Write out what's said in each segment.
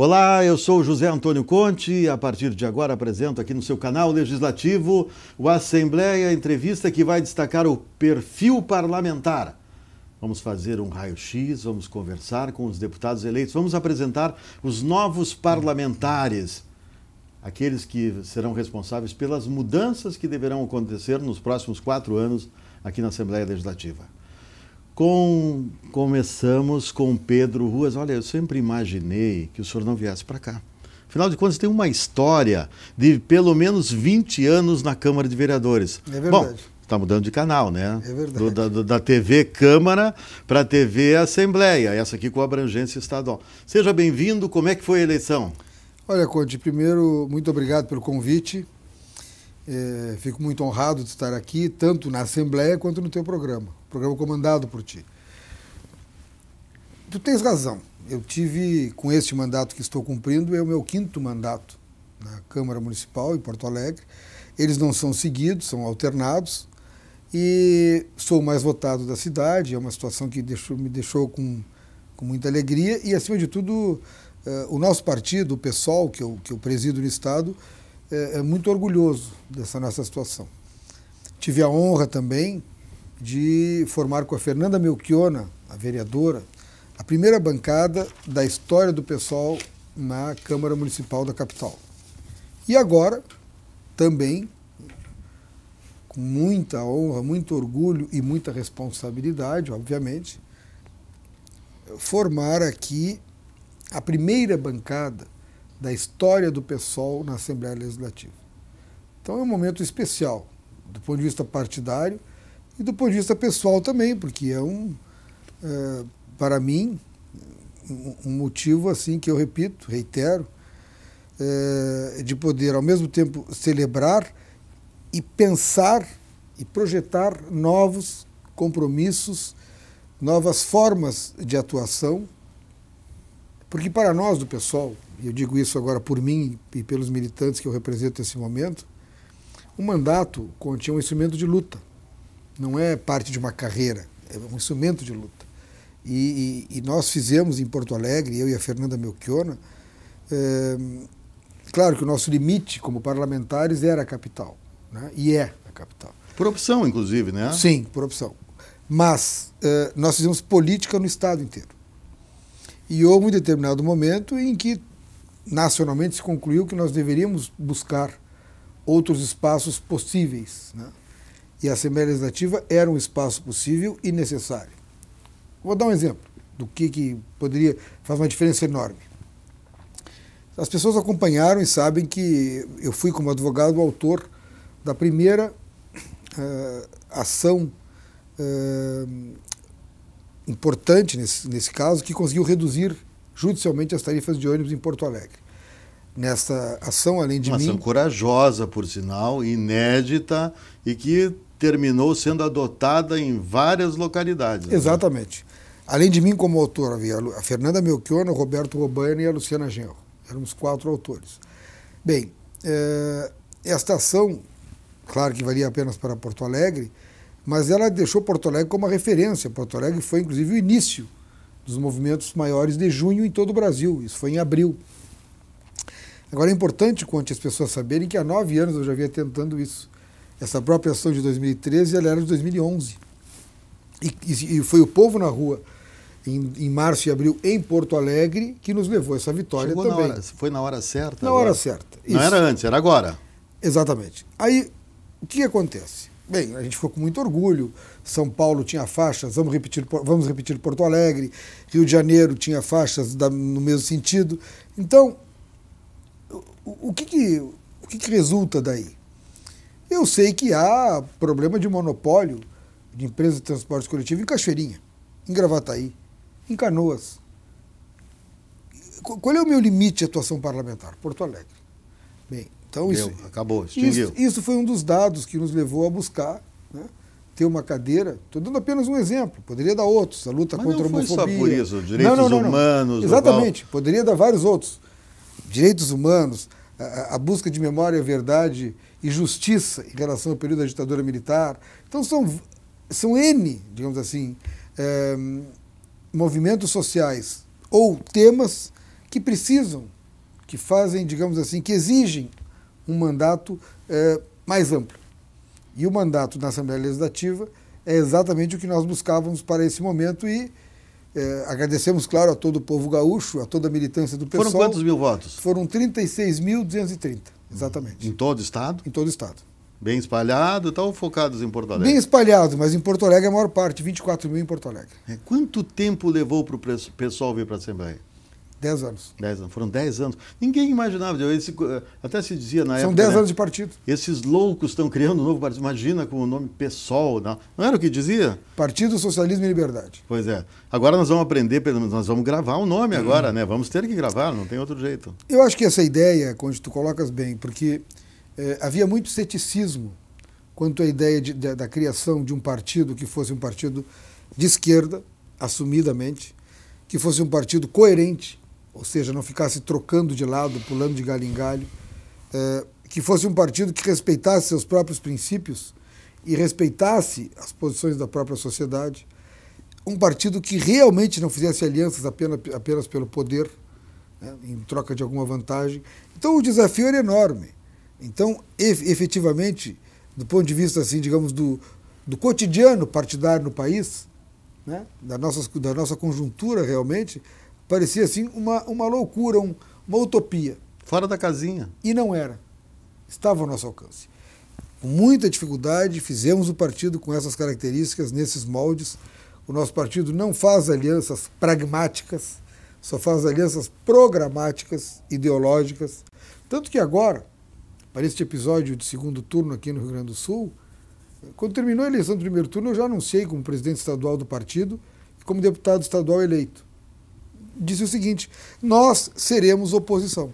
Olá, eu sou José Antônio Conte e a partir de agora apresento aqui no seu canal legislativo o Assembleia Entrevista que vai destacar o perfil parlamentar. Vamos fazer um raio-x, vamos conversar com os deputados eleitos, vamos apresentar os novos parlamentares, aqueles que serão responsáveis pelas mudanças que deverão acontecer nos próximos quatro anos aqui na Assembleia Legislativa com, começamos com Pedro Ruas. Olha, eu sempre imaginei que o senhor não viesse para cá. Afinal de contas, tem uma história de pelo menos 20 anos na Câmara de Vereadores. É verdade. Bom, está mudando de canal, né? É verdade. Do, da, do, da, TV Câmara para a TV Assembleia, essa aqui com abrangência estadual. Seja bem-vindo, como é que foi a eleição? Olha, Conte, primeiro, muito obrigado pelo convite. É, fico muito honrado de estar aqui, tanto na Assembleia quanto no teu programa programa comandado por ti. Tu tens razão. Eu tive, com este mandato que estou cumprindo, é o meu quinto mandato na Câmara Municipal em Porto Alegre. Eles não são seguidos, são alternados. E sou o mais votado da cidade, é uma situação que deixou, me deixou com, com muita alegria. E, acima de tudo, eh, o nosso partido, o PSOL, que eu, que eu presido no Estado, eh, é muito orgulhoso dessa nossa situação. Tive a honra também, de formar com a Fernanda Melchiona, a vereadora, a primeira bancada da história do pessoal na Câmara Municipal da capital. E agora, também, com muita honra, muito orgulho e muita responsabilidade, obviamente, formar aqui a primeira bancada da história do PSOL na Assembleia Legislativa. Então é um momento especial, do ponto de vista partidário, e do ponto de vista pessoal também, porque é um, é, para mim, um, motivo assim que eu repito, reitero, é, de poder ao mesmo tempo celebrar e pensar e projetar novos compromissos, novas formas de atuação, porque para nós do pessoal, e eu digo isso agora por mim e pelos militantes que eu represento nesse momento, o mandato continha um instrumento de luta não é parte de uma carreira, é um instrumento de luta. E, e, e nós fizemos em Porto Alegre, eu e a Fernanda Melchiona, é, eh, claro que o nosso limite como parlamentares era a capital, né? e é a capital. Por opção, inclusive, né? Sim, por opção. Mas é, nós fizemos política no Estado inteiro. E houve um determinado momento em que nacionalmente se concluiu que nós deveríamos buscar outros espaços possíveis. Né? e a Assembleia Legislativa era um espaço possível e necessário. Vou dar um exemplo do que, que poderia fazer uma diferença enorme. As pessoas acompanharam e sabem que eu fui, como advogado, autor da primeira uh, ação uh, importante nesse, nesse caso, que conseguiu reduzir judicialmente as tarifas de ônibus em Porto Alegre. nesta ação, além de Uma mim. Uma ação corajosa, por sinal, inédita e que terminou sendo adotada em várias localidades. Né? Exatamente. Né? Além de mim como autor, havia a Fernanda Melchior, o Roberto Robano e a Luciana Genro. Éramos quatro autores. Bem, é, esta ação, claro que valia apenas para Porto Alegre, mas ela deixou Porto Alegre como uma referência. Porto Alegre foi, inclusive, o início dos movimentos maiores de junho em todo o Brasil. Isso foi em abril. Agora é importante, que as pessoas saberem que há nove anos eu já vinha tentando isso. Essa própria ação de 2013 ela era de 2011. E, e, e foi o povo na rua em, em, março e abril em Porto Alegre que nos levou essa vitória Chegou também. Na hora, foi na hora certa? Na agora. hora certa. Isso. Não era antes, era agora. Exatamente. Aí, o que acontece? Bem, a gente ficou com muito orgulho. São Paulo tinha faixas, vamos repetir, vamos repetir Porto Alegre. Rio de Janeiro tinha faixas da, no mesmo sentido. Então, o, o, que, que, o que, que resulta daí? Eu sei que há problema de monopólio de empresa de transporte coletivo em Cachoeirinha, em Gravataí, em Canoas. Qual é o meu limite de atuação parlamentar? Porto Alegre. Bem, então isso. Deu, acabou, extinguiu. Isso, isso, foi um dos dados que nos levou a buscar né, ter uma cadeira. Estou dando apenas um exemplo, poderia dar outros, a luta Mas contra não a homofobia. Foi só por isso, direitos não, não, não, humanos. Exatamente, poderia dar vários outros. Direitos humanos, a, a busca de memória e verdade e justiça em relação ao período da ditadura militar. Então são, são N, digamos assim, é, movimentos sociais ou temas que precisam, que fazem, digamos assim, que exigem um mandato é, mais amplo. E o mandato da Assembleia Legislativa é exatamente o que nós buscávamos para esse momento e é, agradecemos, claro, a todo o povo gaúcho, a toda a militância do pessoal. Foram quantos mil votos? Foram 36.230. Exatamente. Em todo o estado? Em todo o estado. Bem espalhado estão ou focados em Porto Alegre? Bem espalhado, mas em Porto Alegre a maior parte, 24 mil em Porto Alegre. É, quanto tempo levou para o pessoal vir para a Assembleia? Dez anos. Dez anos. Foram dez anos. Ninguém imaginava. Esse, até se dizia na São época. São dez né? anos de partido. Esses loucos estão criando um novo partido. Imagina com o nome PSOL. Não, né? não era o que dizia? Partido Socialismo e Liberdade. Pois é. Agora nós vamos aprender, nós vamos gravar o um nome hum. agora, né? Vamos ter que gravar, não tem outro jeito. Eu acho que essa ideia, quando tu colocas bem, porque eh, havia muito ceticismo quanto à ideia de, de, da criação de um partido que fosse um partido de esquerda, assumidamente, que fosse um partido coerente ou seja, não ficasse trocando de lado, pulando de galho em galho, é, que fosse um partido que respeitasse seus próprios princípios e respeitasse as posições da própria sociedade, um partido que realmente não fizesse alianças apenas, apenas pelo poder, né, em troca de alguma vantagem. Então o desafio era enorme. Então, efetivamente, do ponto de vista, assim, digamos, do, do cotidiano partidário no país, né, da, nossa, da nossa conjuntura realmente, Parecia assim uma, uma loucura, um, uma utopia. Fora da casinha. E não era. Estava ao nosso alcance. Com muita dificuldade, fizemos o partido com essas características, nesses moldes. O nosso partido não faz alianças pragmáticas, só faz alianças programáticas, ideológicas. Tanto que agora, para este episódio de segundo turno aqui no Rio Grande do Sul, quando terminou a eleição do primeiro turno, eu já anunciei como presidente estadual do partido e como deputado estadual eleito disse o seguinte: nós seremos oposição.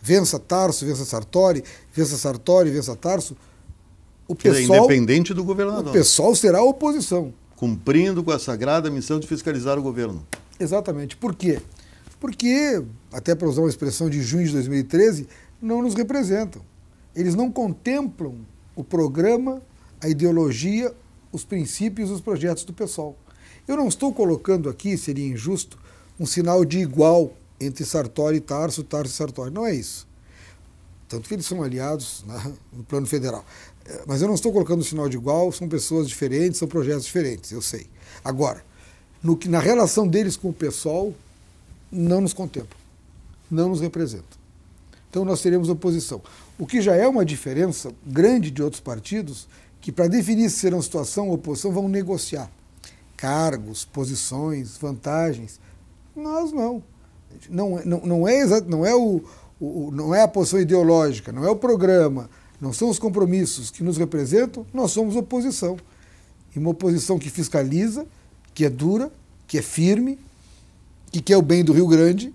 Vença Tarso, vença Sartori, vença Sartori, vença Tarso. O pessoal, é independente do governador. O pessoal será oposição. Cumprindo com a sagrada missão de fiscalizar o governo. Exatamente. Por quê? Porque, até para usar uma expressão de junho de 2013, não nos representam. Eles não contemplam o programa, a ideologia, os princípios, os projetos do pessoal. Eu não estou colocando aqui, seria injusto, um sinal de igual entre Sartori e Tarso, Tarso e Sartori. Não é isso. Tanto que eles são aliados né, no plano federal. É, mas eu não estou colocando um sinal de igual, são pessoas diferentes, são projetos diferentes, eu sei. Agora, no que, na relação deles com o pessoal, não nos contempla, não nos representa. Então nós teremos oposição. O que já é uma diferença grande de outros partidos que, para definir se serão situação ou oposição, vão negociar cargos, posições, vantagens nós não. Não, é, não, não é, exato, não, é o, o, não é a posição ideológica, não é o programa, não são os compromissos que nos representam, nós somos oposição. E uma oposição que fiscaliza, que é dura, que é firme, que quer o bem do Rio Grande,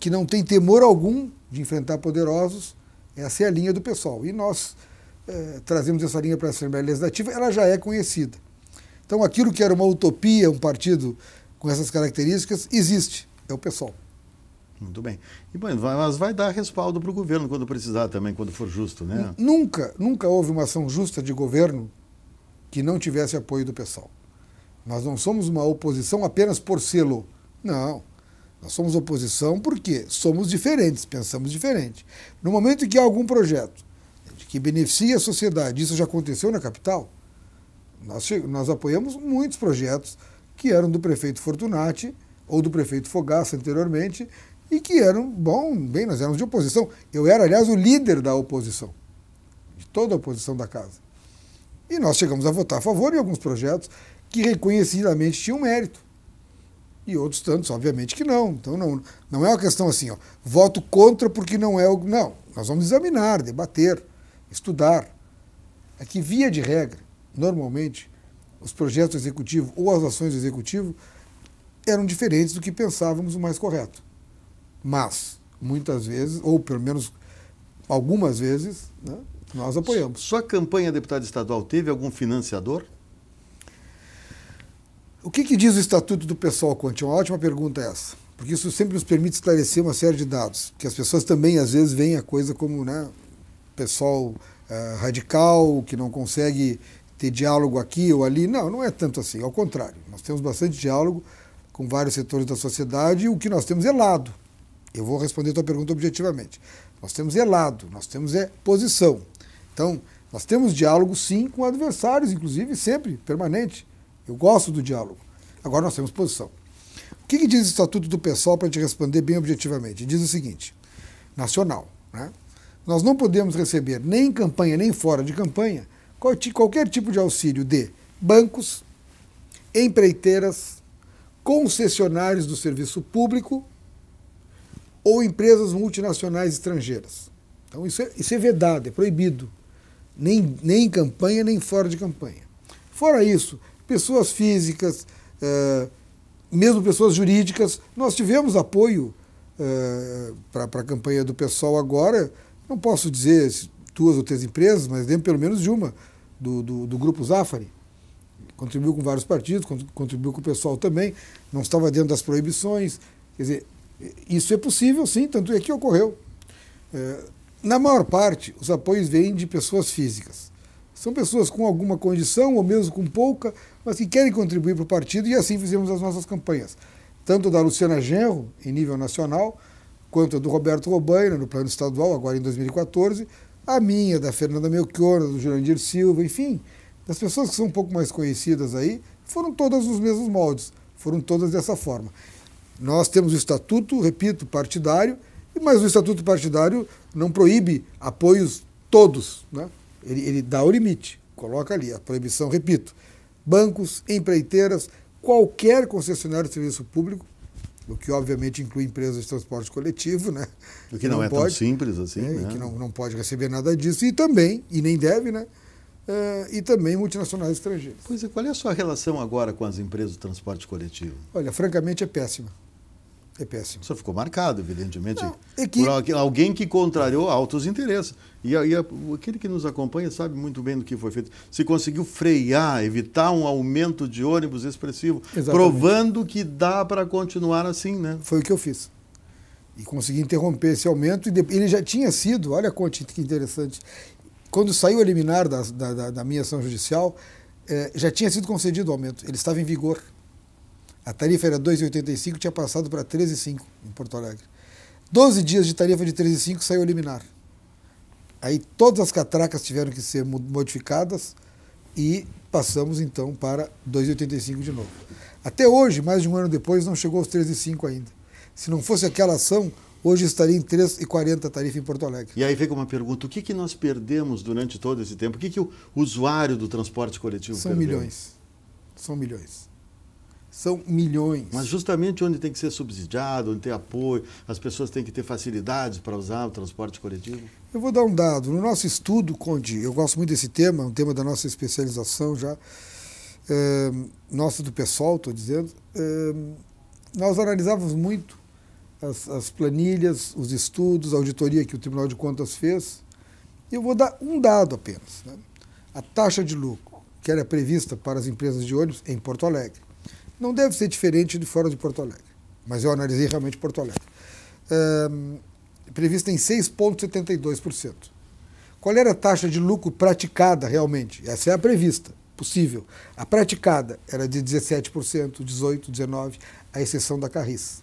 que não tem temor algum de enfrentar poderosos, essa é a linha do pessoal. E nós eh, trazemos essa linha para a Assembleia Legislativa, ela já é conhecida. Então, aquilo que era uma utopia, um partido com essas características existe, é o pessoal. Muito bem. E, bom, mas vai dar respaldo para o governo quando precisar também, quando for justo, né? Nunca, nunca houve uma ação justa de governo que não tivesse apoio do pessoal. Nós não somos uma oposição apenas por selo. Não. Nós somos oposição porque somos diferentes, pensamos diferente. No momento em que há algum projeto que beneficia a sociedade, isso já aconteceu na capital, nós, nós apoiamos muitos projetos que eram do prefeito Fortunati ou do prefeito Fogaça anteriormente e que eram, bom, bem, nós éramos de oposição. Eu era, aliás, o líder da oposição, de toda a oposição da casa. E nós chegamos a votar a favor em alguns projetos que reconhecidamente tinham mérito. E outros tantos, obviamente, que não. Então não, não é uma questão assim, ó, voto contra porque não é o. Não, nós vamos examinar, debater, estudar. É que, via de regra, normalmente, os projetos do executivo ou as ações do executivo eram diferentes do que pensávamos o mais correto. Mas, muitas vezes, ou pelo menos algumas vezes, né, nós apoiamos. Sua campanha deputado estadual teve algum financiador? O que, que diz o Estatuto do Pessoal, Conte? Uma ótima pergunta essa. Porque isso sempre nos permite esclarecer uma série de dados. Que as pessoas também, às vezes, veem a coisa como né, pessoal uh, radical, que não consegue ter diálogo aqui ou ali. Não, não é tanto assim, ao contrário. Nós temos bastante diálogo com vários setores da sociedade e o que nós temos é lado. Eu vou responder a tua pergunta objetivamente. Nós temos é lado, nós temos é posição. Então, nós temos diálogo sim com adversários, inclusive sempre, permanente. Eu gosto do diálogo. Agora nós temos posição. O que, que diz o Estatuto do Pessoal para te responder bem objetivamente? Diz o seguinte: nacional. Né? Nós não podemos receber, nem em campanha nem fora de campanha, qualquer tipo de auxílio de bancos, empreiteiras, concessionários do serviço público ou empresas multinacionais estrangeiras. Então isso é, isso é vedado, é proibido, nem, nem em campanha, nem fora de campanha. Fora isso, pessoas físicas, eh, mesmo pessoas jurídicas, nós tivemos apoio eh, para a campanha do pessoal agora, não posso dizer duas ou três empresas, mas dentro pelo menos de uma, do, do, do grupo Zafari. Contribuiu com vários partidos, contribuiu com o pessoal também, não estava dentro das proibições. Quer dizer, isso é possível, sim, tanto é que ocorreu. É, na maior parte, os apoios vêm de pessoas físicas. São pessoas com alguma condição, ou mesmo com pouca, mas que querem contribuir para o partido, e assim fizemos as nossas campanhas. Tanto da Luciana Genro, em nível nacional, quanto a do Roberto Robaina, no plano estadual, agora em 2014, a minha, da Fernanda Melchior, do Jurandir Silva, enfim, das pessoas que são um pouco mais conhecidas aí, foram todas nos mesmos moldes, foram todas dessa forma. Nós temos o estatuto, repito, partidário, mas o estatuto partidário não proíbe apoios todos, né? ele, ele dá o limite, coloca ali a proibição, repito, bancos, empreiteiras, qualquer concessionário de serviço público o que obviamente inclui empresas de transporte coletivo, né? O que não, não é pode, tão simples assim, é, né? que não, não pode receber nada disso e também, e nem deve, né? Uh, e também multinacionais estrangeiros. Pois é, qual é a sua relação agora com as empresas de transporte coletivo? Olha, francamente é péssima. É péssimo. Isso ficou marcado, evidentemente, Não, é que... por alguém que contrariou altos interesses. E, aquele que nos acompanha sabe muito bem do que foi feito. Se conseguiu frear, evitar um aumento de ônibus expressivo, Exatamente. provando que dá para continuar assim, né? Foi o que eu fiz. E consegui interromper esse aumento. E ele já tinha sido, olha a conta que interessante. Quando saiu o liminar da, da, da minha ação judicial, eh, já tinha sido concedido o aumento. Ele estava em vigor. A tarifa era 2,85, tinha passado para 13,5 em Porto Alegre. 12 dias de tarifa de 13,5 saiu liminar. Aí todas as catracas tiveram que ser modificadas e passamos então para 2,85 de novo. Até hoje, mais de um ano depois, não chegou aos 13,5 ainda. Se não fosse aquela ação, hoje estaria em 3,40 a tarifa em Porto Alegre. E aí vem uma pergunta: o que, que nós perdemos durante todo esse tempo? O que, que o usuário do transporte coletivo São perdeu? milhões. São milhões são milhões. Mas justamente onde tem que ser subsidiado, onde tem apoio, as pessoas têm que ter facilidades para usar o transporte coletivo? Eu vou dar um dado. No nosso estudo, Conde, eu gosto muito desse tema, é um tema da nossa especialização já, é, nossa do pessoal, estou dizendo, é, nós analisávamos muito as, as planilhas, os estudos, a auditoria que o Tribunal de Contas fez. Eu vou dar um dado apenas. Né? A taxa de lucro que era prevista para as empresas de ônibus em Porto Alegre não deve ser diferente de fora de Porto Alegre, mas eu analisei realmente Porto Alegre. Um, prevista em 6,72%. Qual era a taxa de lucro praticada realmente? Essa é a prevista, possível. A praticada era de 17%, 18%, 19%, à exceção da Carris.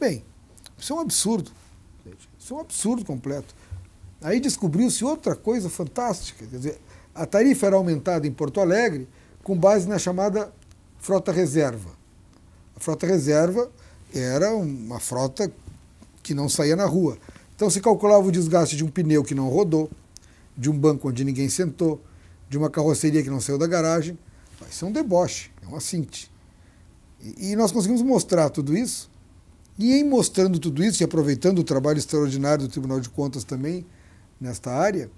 Bem, isso é um absurdo. Isso é um absurdo completo. Aí descobriu-se outra coisa fantástica. Quer dizer, a tarifa era aumentada em Porto Alegre com base na chamada frota reserva. A frota reserva era uma frota que não saía na rua. Então se calculava o desgaste de um pneu que não rodou, de um banco onde ninguém sentou, de uma carroceria que não saiu da garagem. Isso é um deboche, é um assinte. E, nós conseguimos mostrar tudo isso. E em mostrando tudo isso e aproveitando o trabalho extraordinário do Tribunal de Contas também nesta área,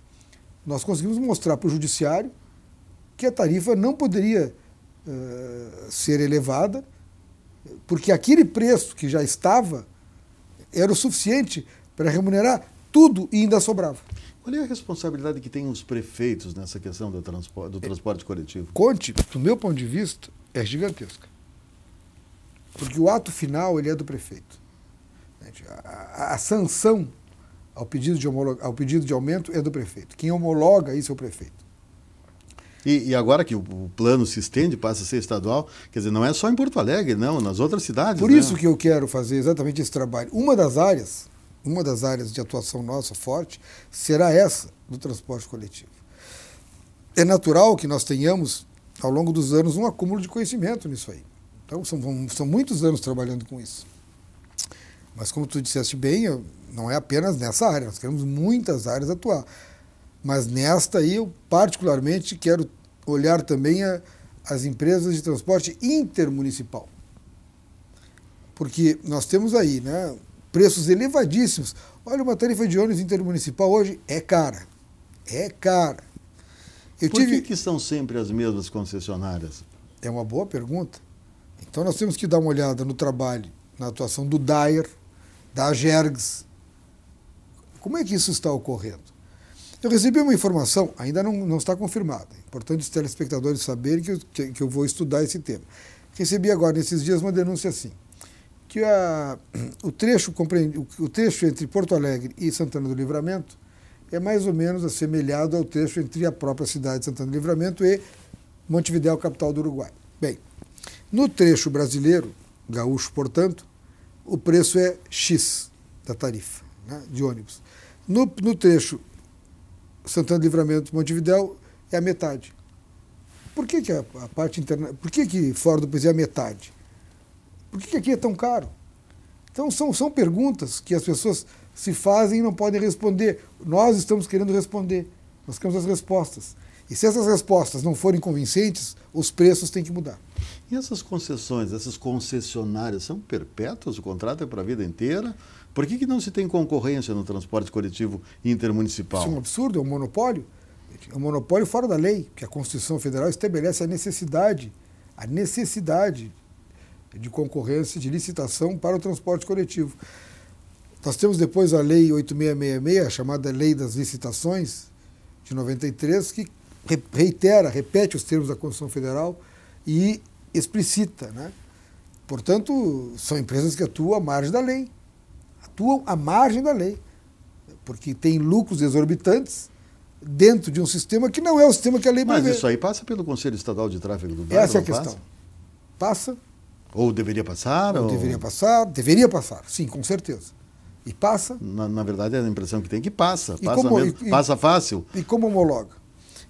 nós conseguimos mostrar para o Judiciário que a tarifa não poderia eh, ser elevada, porque aquele preço que já estava era o suficiente para remunerar tudo e ainda sobrava. Qual é a responsabilidade que têm os prefeitos nessa questão do transporte, do transporte coletivo? Conte, do meu ponto de vista, é gigantesca. Porque o ato final ele é do prefeito. A, a, a sanção ao pedido, de homolog... ao pedido de aumento é do prefeito. Quem homologa isso é o prefeito. E, e, agora que o, o, plano se estende, passa a ser estadual, quer dizer, não é só em Porto Alegre, não, nas outras cidades. Por né? isso que eu quero fazer exatamente esse trabalho. Uma das áreas, uma das áreas de atuação nossa forte será essa do transporte coletivo. É natural que nós tenhamos, ao longo dos anos, um acúmulo de conhecimento nisso aí. Então, são, são muitos anos trabalhando com isso. Mas, como tu disseste bem, não é apenas nessa área, nós queremos muitas áreas atuar. Mas nesta aí, eu particularmente quero olhar também a, as empresas de transporte intermunicipal. Porque nós temos aí né, preços elevadíssimos. Olha, uma tarifa de ônibus intermunicipal hoje é cara. É cara. Eu Por tive... que, que são sempre as mesmas concessionárias? É uma boa pergunta. Então nós temos que dar uma olhada no trabalho, na atuação do Dyer da Jergs Como é que isso está ocorrendo? Eu recebi uma informação, ainda não, não está confirmada, é importante os telespectadores saberem que eu, que, eu vou estudar esse tema. Recebi agora, nesses dias, uma denúncia assim, que a, o, trecho o, trecho entre Porto Alegre e Santana do Livramento é mais ou menos assemelhado ao trecho entre a própria cidade de Santana do Livramento e Montevideo, capital do Uruguai. Bem, no trecho brasileiro, gaúcho, portanto, o preço é X da tarifa né, de ônibus. No, no trecho Santana Livramento Montevidéu é a metade. Por que, que a, a parte interna... Por que, que fora do país é a metade? Por que, que aqui é tão caro? Então são, são perguntas que as pessoas se fazem e não podem responder. Nós estamos querendo responder. Nós queremos as respostas. E se essas respostas não forem convincentes, os preços têm que mudar. E essas concessões, essas concessionárias, são perpétuas? O contrato é para a vida inteira? Por que, que não se tem concorrência no transporte coletivo intermunicipal? Isso é um absurdo, é um monopólio. É um monopólio fora da lei, que a Constituição Federal estabelece a necessidade, a necessidade de concorrência, de licitação para o transporte coletivo. Nós temos depois a Lei 8666, a chamada Lei das Licitações, de 93, que reitera, repete os termos da Constituição Federal e explicita. Né? Portanto, são empresas que atuam à margem da lei atuam à margem da lei, porque têm lucros exorbitantes dentro de um sistema que não é o sistema que a lei Mas prevê. Mas isso aí passa pelo Conselho Estadual de Tráfego do Brasil? Essa é a questão. Passa? passa. Ou deveria passar? Ou, ou, deveria passar, deveria passar, sim, com certeza. E passa? Na, na verdade, é a impressão que tem que passa. Passa, como, mesmo, e, passa fácil. E como homologa?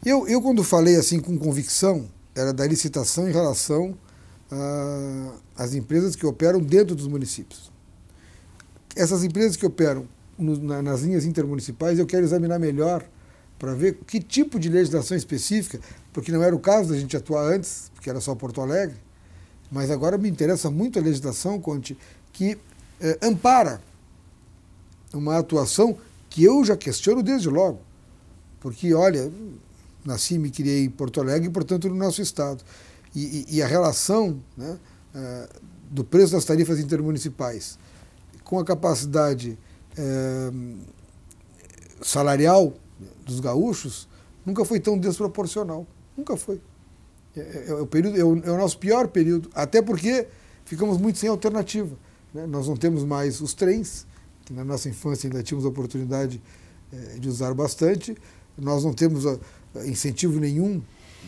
Eu, eu, quando falei assim com convicção, era da licitação em relação ah, às empresas que operam dentro dos municípios essas empresas que operam no, na, nas linhas intermunicipais, eu quero examinar melhor para ver que tipo de legislação específica, porque não era o caso da gente atuar antes, porque era só Porto Alegre, mas agora me interessa muito a legislação, Conte, que eh, ampara uma atuação que eu já questiono desde logo. Porque, olha, nasci e me criei em Porto Alegre, portanto, no nosso Estado. E, e, e a relação né, uh, do preço das tarifas intermunicipais com a capacidade é, salarial dos gaúchos nunca foi tão desproporcional. Nunca foi. É, é, é, o período, é, o, é o nosso pior período, até porque ficamos muito sem alternativa. Né? Nós não temos mais os trens, que na nossa infância ainda tínhamos a oportunidade eh, de usar bastante, nós não temos a, ah, a incentivo nenhum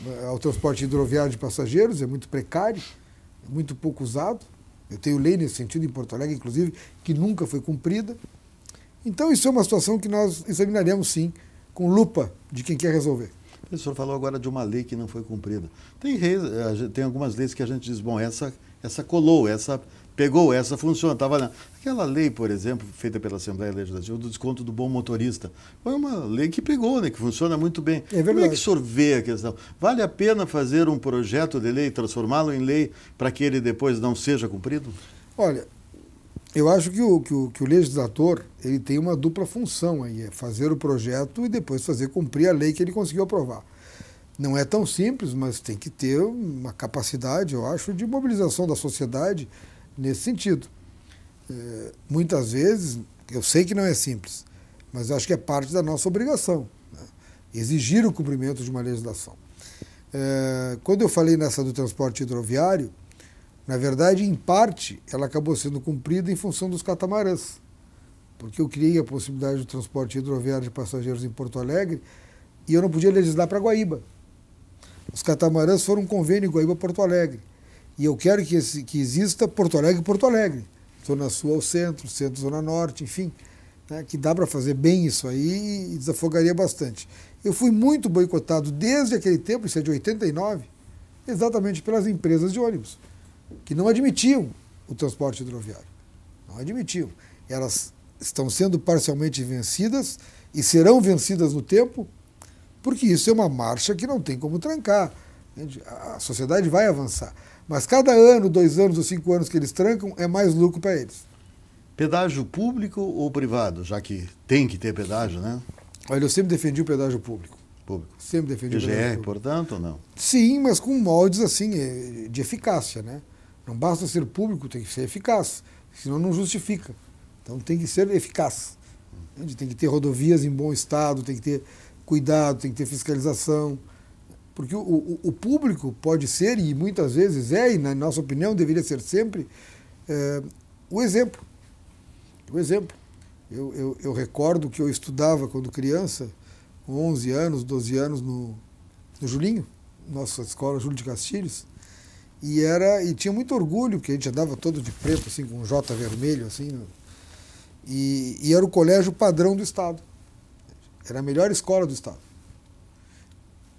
eh, ao transporte hidroviário de passageiros, é muito precário, é muito pouco usado. Eu tenho lei nesse sentido em Porto Alegre, inclusive, que nunca foi cumprida. Então, isso é uma situação que nós examinaremos, sim, com lupa de quem quer resolver. O senhor falou agora de uma lei que não foi cumprida. Tem, eh, tem algumas leis que a gente diz, bom, essa, essa colou, essa pegou essa funciona, estava tá Aquela lei, por exemplo, feita pela Assembleia Legislativa do desconto do bom motorista, foi uma lei que pegou, né, que funciona muito bem. É verdade. Como é que sorver a questão? Vale a pena fazer um projeto de lei, transformá-lo em lei, para que ele depois não seja cumprido? Olha, eu acho que o, que o, que o legislador ele tem uma dupla função aí, é fazer o projeto e depois fazer cumprir a lei que ele conseguiu aprovar. Não é tão simples, mas tem que ter uma capacidade, eu acho, de mobilização da sociedade nesse sentido. É, muitas vezes, eu sei que não é simples, mas eu acho que é parte da nossa obrigação né? exigir o cumprimento de uma legislação. É, quando eu falei nessa do transporte hidroviário, na verdade, em parte, ela acabou sendo cumprida em função dos catamarãs, porque eu criei a possibilidade do transporte hidroviário de passageiros em Porto Alegre e eu não podia legislar para Guaíba. Os catamarãs foram um convênio Guaíba-Porto Alegre. E eu quero que, esse, que exista Porto Alegre Porto Alegre, Zona Sul ao centro, centro, Zona Norte, enfim, né, que dá para fazer bem isso aí e desafogaria bastante. Eu fui muito boicotado desde aquele tempo, isso é de 89, exatamente pelas empresas de ônibus, que não admitiam o transporte hidroviário. Não admitiam. Elas estão sendo parcialmente vencidas e serão vencidas no tempo, porque isso é uma marcha que não tem como trancar. Né, a sociedade vai avançar. Mas cada ano, dois anos ou cinco anos que eles trancam, é mais lucro para eles. Pedágio público ou privado? Já que tem que ter pedágio, né? Olha, eu sempre defendi o pedágio público. Público. Sempre defendi PGR, o é pedágio público. portanto, ou não? Sim, mas com moldes, assim, eh, de eficácia, né? Não basta ser público, tem que ser eficaz. Senão não justifica. Então tem que ser eficaz. Tem que ter rodovias em bom estado, tem que ter cuidado, tem que ter fiscalização. Porque o, o, o público pode ser, e muitas vezes é, e na nossa opinião deveria ser sempre, é, o exemplo. O exemplo. Eu, eu, eu, recordo que eu estudava quando criança, com 11 anos, 12 anos, no, no Julinho, nossa escola Júlio de Castilhos, e era e tinha muito orgulho, porque a gente andava todo de preto, assim, com um J vermelho, assim, e, e era o colégio padrão do Estado. Era a melhor escola do Estado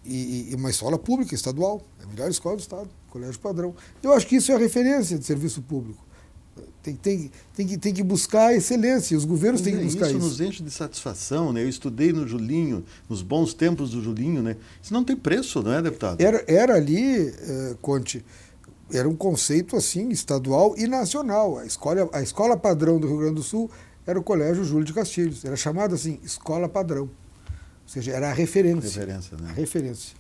e, e, uma escola pública, estadual, é a melhor escola do Estado, colégio padrão. Eu acho que isso é a referência de serviço público. Tem, tem, tem, que, tem que buscar a excelência, os governos têm que é buscar isso. Isso nos enche de satisfação, né? Eu estudei no Julinho, nos bons tempos do Julinho, né? Isso não tem preço, não é, deputado? Era, era ali, eh, Conte, era um conceito assim, estadual e nacional. A escola, a escola padrão do Rio Grande do Sul era o Colégio Júlio de Castilhos. Era chamada assim, escola padrão. Ou seja, era a referência. Referência, né? A referência.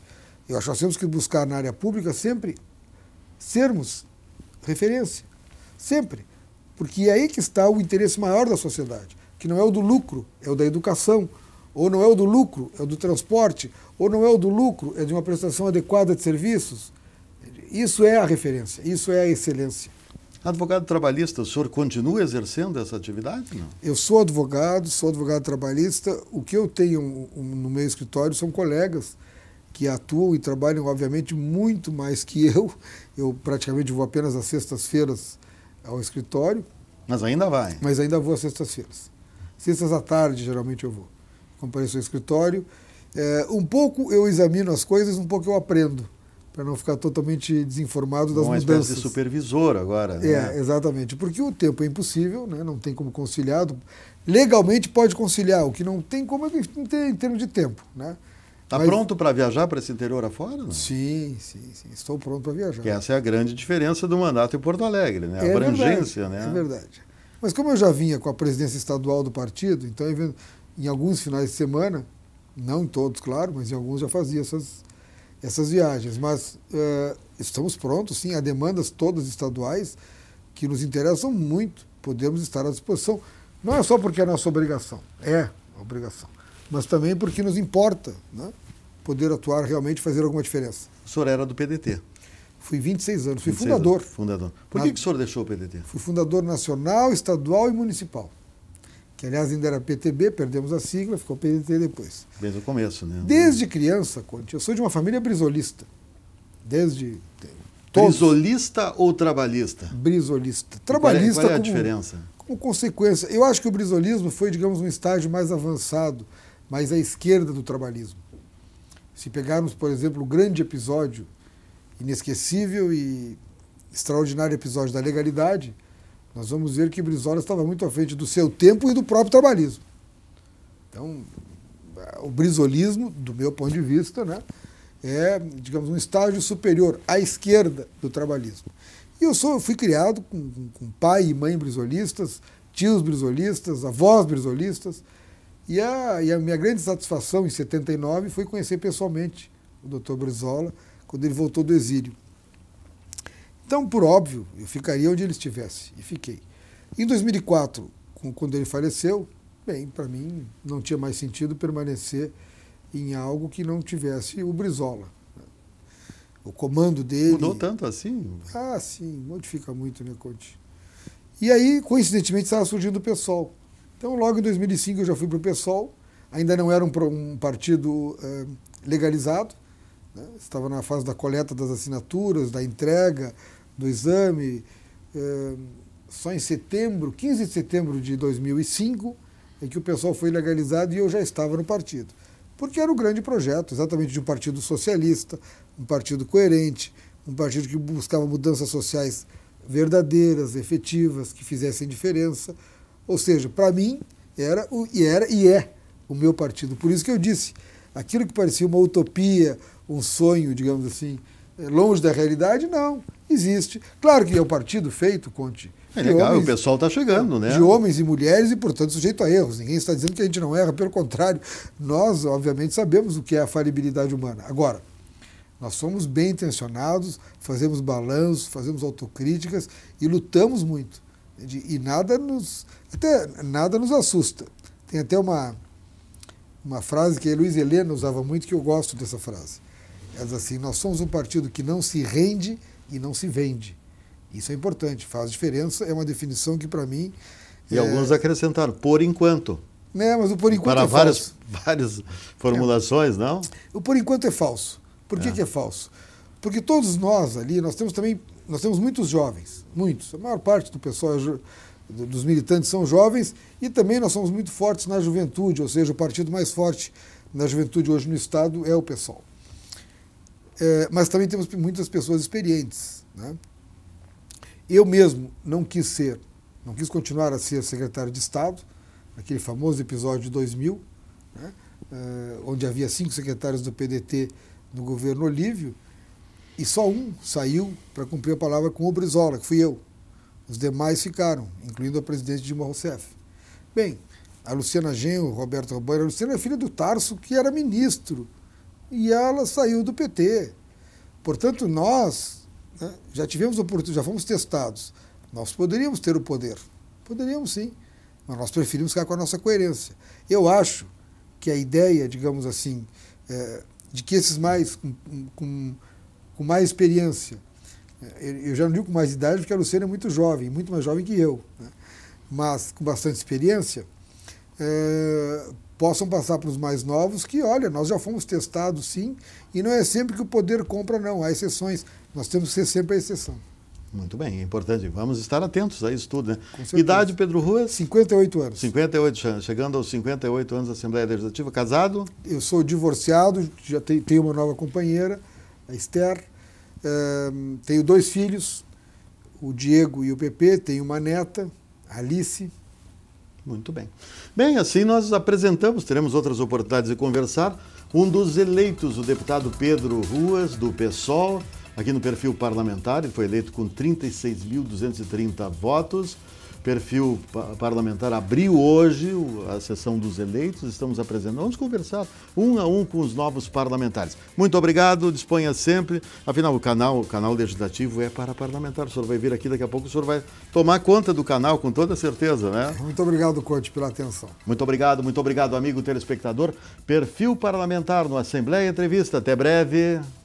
Eu acho que nós temos que buscar na área pública sempre sermos referência. Sempre. Porque é aí que está o interesse maior da sociedade, que não é o do lucro, é o da educação. Ou não é o do lucro, é o do transporte. Ou não é o do lucro, é de uma prestação adequada de serviços. Isso é a referência, isso é a excelência. Advogado trabalhista, o senhor continua exercendo essa atividade? Não? Eu sou advogado, sou advogado trabalhista. O que eu tenho no meu escritório são colegas que atuam e trabalham, obviamente, muito mais que eu. Eu praticamente vou apenas às sextas-feiras ao escritório. Mas ainda vai? Mas ainda vou às sextas-feiras. Sextas à tarde, geralmente, eu vou. Compareço ao escritório. É, um pouco eu examino as coisas, um pouco eu aprendo para não ficar totalmente desinformado das Uma mudanças. Uma de supervisor agora. Né? É, exatamente, porque o tempo é impossível, né? não tem como conciliar. Legalmente pode conciliar, o que não tem como é em termos de tempo. Né? Está Mas... pronto para viajar para esse interior afora? Não? Sim, sim, sim. Estou pronto para viajar. Que essa é a grande diferença do mandato em Porto Alegre, né? A é abrangência, verdade, né? É verdade. Mas como eu já vinha com a presidência estadual do partido, então em alguns finais de semana, não em todos, claro, mas em alguns já fazia essas, essas viagens, mas uh, estamos prontos, sim, há demandas todas estaduais que nos interessam muito, podemos estar à disposição. Não é só porque é nossa obrigação, é obrigação, mas também porque nos importa né? poder atuar realmente fazer alguma diferença. O senhor era do PDT? Fui 26 anos, fui 26 fundador. Anos, fundador. Por que, na... que o senhor deixou o PDT? Fui fundador nacional, estadual e municipal que aliás ainda era PTB, perdemos a sigla, ficou PDT depois. Desde o começo, né? Desde criança, Conte, eu sou de uma família brisolista. Desde. Todos. Brisolista ou trabalhista? Brisolista. Trabalhista. Qual é, qual é a como, diferença? Como consequência. Eu acho que o brisolismo foi, digamos, um estágio mais avançado, mais à esquerda do trabalhismo. Se pegarmos, por exemplo, o grande episódio, inesquecível e extraordinário episódio da legalidade, nós vamos ver que Brizola estava muito à frente do seu tempo e do próprio trabalhismo. Então, é, o brizolismo, do meu ponto de vista, né, é, digamos, um estágio superior à esquerda do trabalhismo. E eu sou, eu fui criado com, com, pai e mãe brizolistas, tios brizolistas, avós brizolistas, e a, e a minha grande satisfação em 79 foi conhecer pessoalmente o doutor Brizola, quando ele voltou do exílio. Então, por óbvio, eu ficaria onde ele estivesse e fiquei. Em 2004, quando ele faleceu, bem, para mim não tinha mais sentido permanecer em algo que não tivesse o Brizola. Né? O comando dele. Mudou tanto assim? Ah, sim, modifica muito, né, Conte? E aí, coincidentemente, estava surgindo o PSOL. Então, logo em 2005, eu já fui para o PSOL. Ainda não era um, um partido eh, legalizado. Né? Estava na fase da coleta das assinaturas, da entrega, do exame, eh, só em setembro, 15 de setembro de 2005, é que o pessoal foi legalizado e eu já estava no partido. Porque era um grande projeto, exatamente de um partido socialista, um partido coerente, um partido que buscava mudanças sociais verdadeiras, efetivas, que fizessem diferença. Ou seja, para mim, era, o, e era e é o meu partido. Por isso que eu disse, aquilo que parecia uma utopia, um sonho, digamos assim, eh, longe da realidade, não existe. Claro que é um partido feito, Conte. É legal, homens, o pessoal está chegando, né? De homens e mulheres e, portanto, sujeito a erros. Ninguém está dizendo que a gente não erra, pelo contrário, nós, obviamente, sabemos o que é a falibilidade humana. Agora, nós somos bem intencionados, fazemos balanços, fazemos autocríticas e lutamos muito. E nada nos, até, nada nos assusta. Tem até uma, uma frase que a Luiz Helena usava muito, que eu gosto dessa frase. Ela diz assim: Nós somos um partido que não se rende e não se vende. Isso é importante, faz diferença, é uma definição que para mim. E é... alguns acrescentaram, por enquanto. Né, mas o por enquanto para é várias, falso. várias formulações, é. não? O por enquanto é falso. Por que é. que é falso? Porque todos nós ali, nós temos também, nós temos muitos jovens, muitos. A maior parte do pessoal é dos militantes são jovens e também nós somos muito fortes na juventude, ou seja, o partido mais forte na juventude hoje no Estado é o pessoal é, mas também temos muitas pessoas experientes. Né? Eu mesmo não quis ser, não quis continuar a ser secretário de Estado, aquele famoso episódio de 2000, né? é, onde havia cinco secretários do PDT no governo Olívio, e só um saiu para cumprir a palavra com o Brizola, que fui eu. Os demais ficaram, incluindo a presidente Dilma Rousseff. Bem, a Luciana Genro, Roberto Robaira, a Luciana é filha do Tarso, que era ministro e ela saiu do PT. Portanto, nós né, já tivemos oportunidade, já fomos testados. Nós poderíamos ter o poder. Poderíamos sim, mas nós preferimos ficar com a nossa coerência. Eu acho que a ideia, digamos assim, é, de que esses mais com, com, com mais experiência, é, eu já não digo com mais idade porque a Luciana é muito jovem, muito mais jovem que eu, né? mas com bastante experiência, é, possam passar para os mais novos que, olha, nós já fomos testados sim, e não é sempre que o poder compra, não, há exceções. Nós temos que ser sempre a exceção. Muito bem, é importante. Vamos estar atentos a isso tudo, né? Idade, Pedro Rua? 58 anos. 58, chegando aos 58 anos da Assembleia Legislativa, casado? Eu sou divorciado, já tenho uma nova companheira, a Esther. Eh, tenho dois filhos, o Diego e o Pepe, tenho uma neta, Alice. Muito bem. Bem, assim nós apresentamos, teremos outras oportunidades de conversar. Um dos eleitos, o deputado Pedro Ruas, do PSOL, aqui no perfil parlamentar, ele foi eleito com 36.230 votos. Perfil Parlamentar abriu hoje a sessão dos eleitos, estamos apresentando, vamos conversar um a um com os novos parlamentares. Muito obrigado, disponha sempre. Afinal, o canal, o canal legislativo é para parlamentar. O senhor vai vir aqui daqui a pouco, o senhor vai tomar conta do canal com toda certeza, né? Muito obrigado, Conte, pela atenção. Muito obrigado, muito obrigado, amigo telespectador. Perfil Parlamentar no Assembleia Entrevista. Até breve.